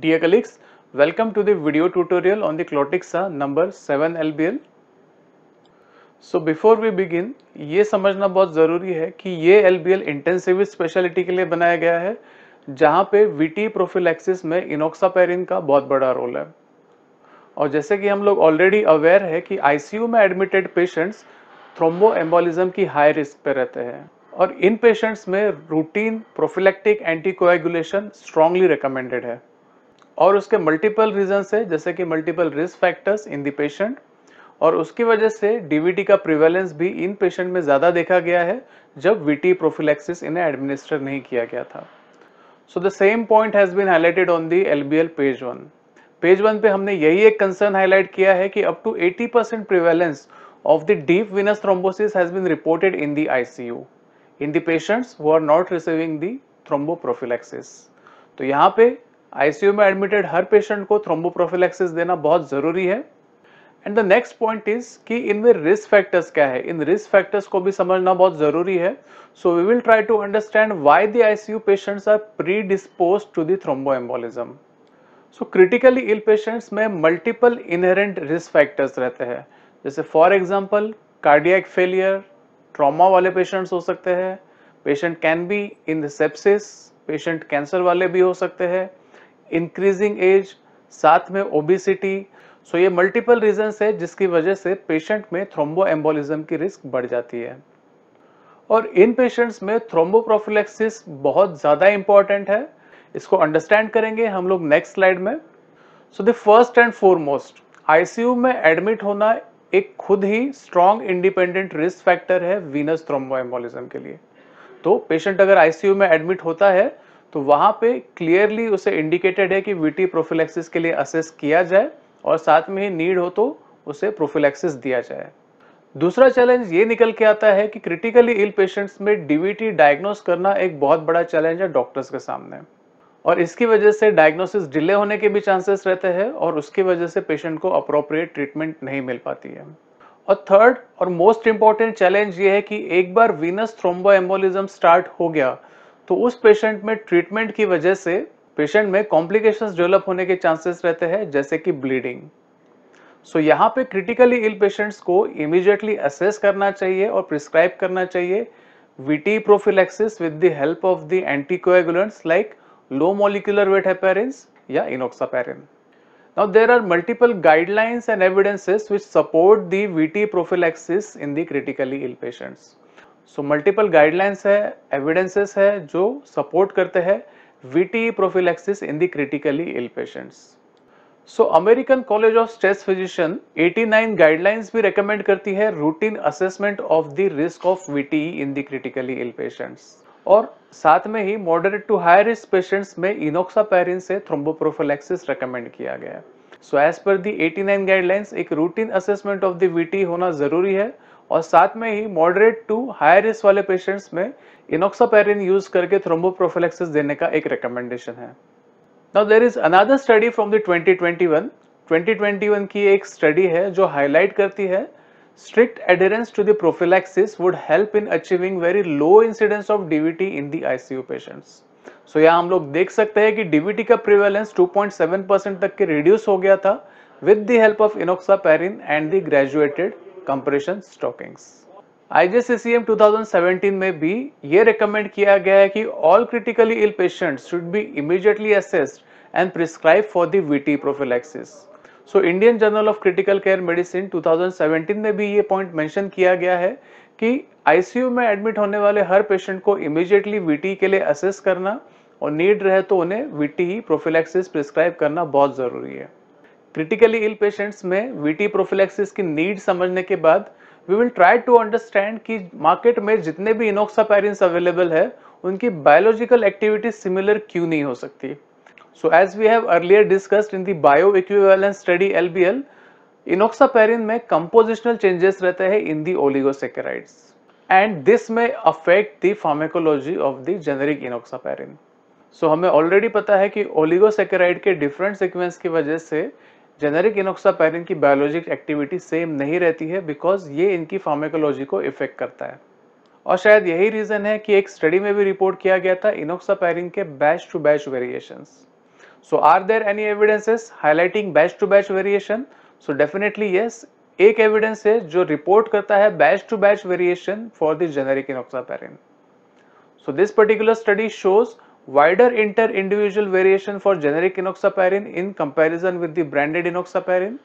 Dear colleagues, welcome to the video tutorial on the Clotixa number 7 LBL. so before we begin ये समझना बहुत ज़रूरी है कि ये lbl intensive L intensive speciality के लिए बनाया गया है जहाँ पे वी टी प्रोफिलैक्सिस में इनोक्सापेरिन का बहुत बड़ा रोल है और जैसे कि हम लोग ऑलरेडी अवेयर है कि आईसीयू में एडमिटेड पेशेंट्स थ्रोम्बो एम्बोलिज्म की हाई रिस्क पे रहते हैं और इन पेशेंट्स में routine prophylactic anticoagulation strongly recommended है और उसके मल्टीपल रीजंस है जैसे कि multiple risk factors in the patient और उसकी वजह से डीवीटी का प्रिवेलेंस भी इन पेशेंट में ज़्यादा देखा गया है जब वीटी प्रोफिलैक्सिस इन्हें एडमिनिस्टर नहीं किया गया था so the same point has been highlighted on the L page one page one पे हमने यही एक कंसर्न हाईलाइट किया है कि up to 80 percent prevalence of the deep venous thrombosis has been reported in the ICU in the patients who are not receiving the thromboprophylaxis तो यहाँ पे आईसीयू में एडमिटेड हर पेशेंट को थ्रोम्बोप्रोफिलेक्सिस देना बहुत ज़रूरी है and the next point is कि इनमें रिस्क फैक्टर्स क्या है इन रिस्क फैक्टर्स को भी समझना बहुत ज़रूरी है so we will try to understand why the ICU patients are predispose to the thromboembolism so critically ill patients में मल्टीपल इनहेरेंट रिस्क फैक्टर्स रहते हैं जैसे for example cardiac failure trauma वाले पेशेंट्स हो सकते हैं patient can be in the sepsis patient cancer वाले भी हो सकते हैं इंक्रीजिंग एज साथ में ओबिसिटी सो ये मल्टीपल रीजंस है जिसकी वजह से पेशेंट में थ्रोम्बो एम्बोलिज्म की रिस्क बढ़ जाती है और इन पेशेंट्स में थ्रोम्बोप्रोफिलेक्सिस बहुत ज़्यादा इंपॉर्टेंट है इसको अंडरस्टैंड करेंगे हम लोग नेक्स्ट स्लाइड में so the first and foremost ICU में एडमिट होना एक खुद ही स्ट्रॉन्ग इंडिपेंडेंट रिस्क फैक्टर है वीनस एम्बोलिज्म के लिए तो पेशेंट अगर आईसीयू में एडमिट होता है तो वहां पे क्लियरली उसे इंडिकेटेड है कि वीटी प्रोफिलेक्सिस के लिए असेस किया जाए और साथ में ही नीड हो तो उसे प्रोफिलेक्सिस दिया जाए दूसरा चैलेंज ये निकल के आता है कि क्रिटिकली इल पेशेंट्स में डीवीटी डायग्नोस करना एक बहुत बड़ा चैलेंज है डॉक्टर्स के सामने और इसकी वजह से डायग्नोसिस डिले होने के भी चांसेस रहते हैं और उसकी वजह से पेशेंट को अप्रोप्रिएट ट्रीटमेंट नहीं मिल पाती है और थर्ड और मोस्ट इम्पॉर्टेंट चैलेंज ये है कि एक बार वीनस थ्रोम्बो स्टार्ट हो गया तो उस पेशेंट में ट्रीटमेंट की वजह से पेशेंट में कॉम्प्लिकेशंस डेवलप होने के चांसेस रहते हैं जैसे कि ब्लीडिंग सो so, यहाँ पे क्रिटिकली इल पेशेंट्स को इमिजिएटली असेस करना चाहिए और प्रिस्क्राइब करना चाहिए VT prophylaxis with the help of the anticoagulants like low molecular weight heparins या enoxaparin now there are multiple guidelines and evidences which support the T prophylaxis in the critically ill patients so multiple guidelines है evidences है जो support करते हैं VT prophylaxis in the critically ill patients so American college of stress physician 89 guidelines भी recommend करती है routine assessment of the risk of VT in the critically ill patients और साथ में ही moderate to high risk patients में enoxaparin से थ्रोम्बोप्रोफिलेक्सिस recommend किया गया है so as per the 89 guidelines एक routine assessment of the VT होना जरूरी है और साथ में ही मॉडरेट टू हाई रिस्क वाले पेशेंट्स में इनोक्सापेरिन यूज करके थ्रोम्बोप्रोफिलेक्सिस देने का एक रिकमेंडेशन है now there is another study from the 2021 2021 की एक स्टडी है जो हाईलाइट करती है strict adherence to the prophylaxis would help in achieving very low incidence of DVT in the ICU patients so so, यहाँ हम लोग देख सकते हैं कि डीवीटी का प्रिवेलेंस 2.7 परसेंट तक के रिड्यूस हो गया था with the help of enoxaparin and the graduated compression stockings IGCCM 2017 में भी ये रिकमेंड किया गया है कि all critically ill patient should be immediately assessed and prescribe for the V T prophylaxis so Indian journal of critical care medicine 2017 में भी ये पॉइंट मेंशन किया गया है कि आईसीयू में एडमिट होने वाले हर पेशेंट को इमीडिएटली वीटी के लिए असेस करना और नीड रहे तो उन्हें वीटी ही प्रोफिलैक्सिस प्रिस्क्राइब करना बहुत ज़रूरी है क्रिटिकली इल पेशेंट्स में वीटी प्रोफिलेक्सिस की नीड समझने के बाद we will try to understand कि मार्केट में जितने भी इनोक्सापायरिन्स अवेलेबल है उनकी बायोलॉजिकल एक्टिविटी सिमिलर क्यों नहीं हो सकती so as we have earlier discussed in the bioequivalence study L B L enoxaparin में कंपोजिशनल चेंजेस रहते हैं in the oligosaccharides and this में affect the pharmacology of the generic enoxaparin so हमें already पता है कि oligosaccharide के different sequence की वजह से जेनेरिक इनोक्सापैरिन की बायोलॉजिक एक्टिविटी सेम नहीं रहती है बिकॉज ये इनकी फार्मेकोलॉजी को इफेक्ट करता है और शायद यही रीज़न है कि एक स्टडी में भी रिपोर्ट किया गया था इनोक्सापैरिन के batch to batch variation so are there any evidences highlighting batch to batch variation so definitely yes एक एविडेंस है जो रिपोर्ट करता है batch to batch variation for the generic enoxaparin so this particular study shows wider inter-individual variation for generic enoxaparin in comparison with the branded enoxaparin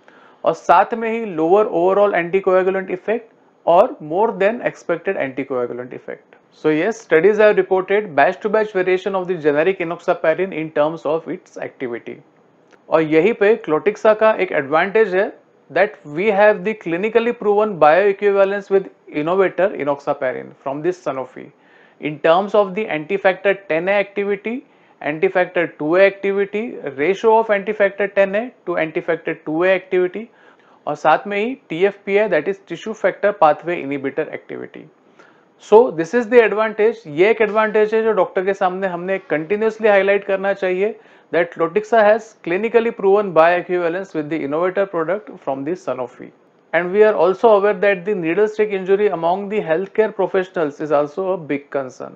और साथ में lower overall anticoagulant effect or more than expected anticoagulant effect. So yes, studies have reported batch-to-batch variation of the generic enoxaparin in terms of its activity. और यही पे advantage है that we have the clinically proven bioequivalence with innovator enoxaparin from this Sanofi. in terms of the anti-factor 10A activity, anti-factor 2A activity, ratio of anti-factor 10A to anti-factor 2A activity और साथ में ही T F P है that is tissue factor pathway inhibitor activity so this is the advantage ये एक advantage है जो doctor के सामने हमने कंटिन्यूसली हाईलाइट करना चाहिए that Lotixa has clinically proven by equivalence with the innovator product from this Sanofi And we are also aware that the needle stick injury among the healthcare professionals is also a big concern.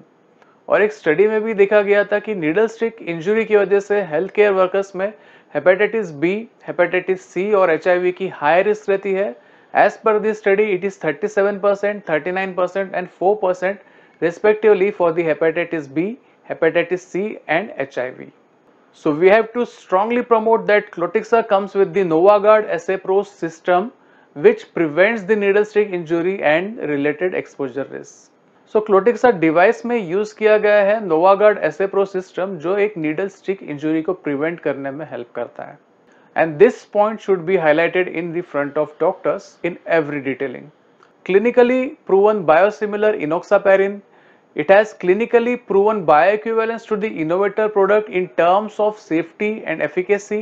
और एक study में भी देखा गया था कि needle stick injury की वजह से हेल्थ hepatitis वर्कर्स में हेपेटाइटिस बी हेपेटाइटिस सी और एच की हाई रिस्क रहती है as per this study 4 percent respectively for the hepatitis B, hepatitis C and HIV. So we have to strongly promote that Clotixia comes with the NovaGuard SA Pro system which prevents the needle stick injury and related exposure risk. So Clotixa device में use किया गया है Novagard SA Pro system जो एक needle stick injury को prevent करने में help करता है And this point should be highlighted in the front of doctors in every detailing. Clinically proven biosimilar enoxaparin, it has clinically proven bioequivalence to the innovator product in terms of safety and efficacy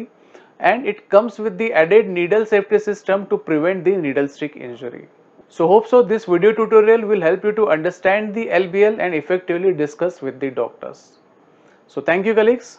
and it comes with the added needle safety system to prevent the needle stick injury. So hope so this video tutorial will help you to understand the LBL and effectively discuss with the doctors. So thank you colleagues.